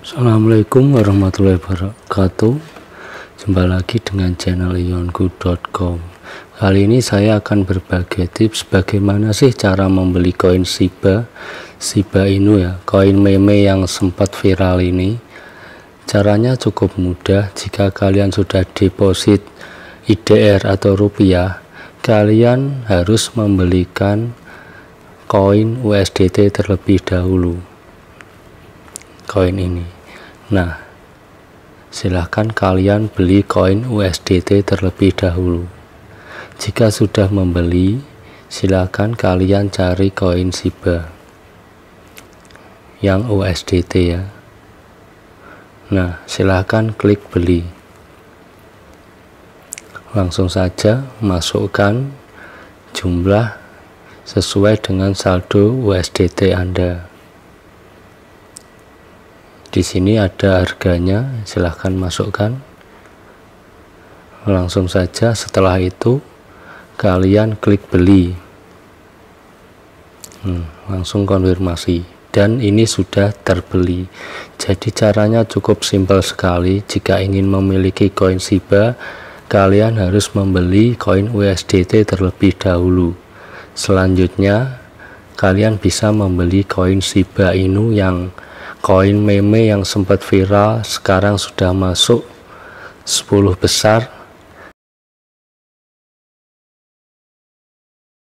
Assalamualaikum warahmatullahi wabarakatuh Jumpa lagi dengan channel ionku.com Kali ini saya akan berbagi tips bagaimana sih cara membeli koin Shiba Shiba Inu ya, koin meme yang sempat viral ini Caranya cukup mudah jika kalian sudah deposit IDR atau rupiah Kalian harus membelikan koin USDT terlebih dahulu koin ini nah silahkan kalian beli koin USDT terlebih dahulu jika sudah membeli silahkan kalian cari koin SIBA yang USDT ya nah silahkan klik beli langsung saja masukkan jumlah sesuai dengan saldo USDT Anda. Di sini ada harganya, silahkan masukkan. Langsung saja setelah itu kalian klik beli. Hmm, langsung konfirmasi dan ini sudah terbeli. Jadi caranya cukup simpel sekali. Jika ingin memiliki koin SIBA, kalian harus membeli koin USDT terlebih dahulu. Selanjutnya, kalian bisa membeli koin Shiba Inu yang koin meme yang sempat viral sekarang sudah masuk 10 besar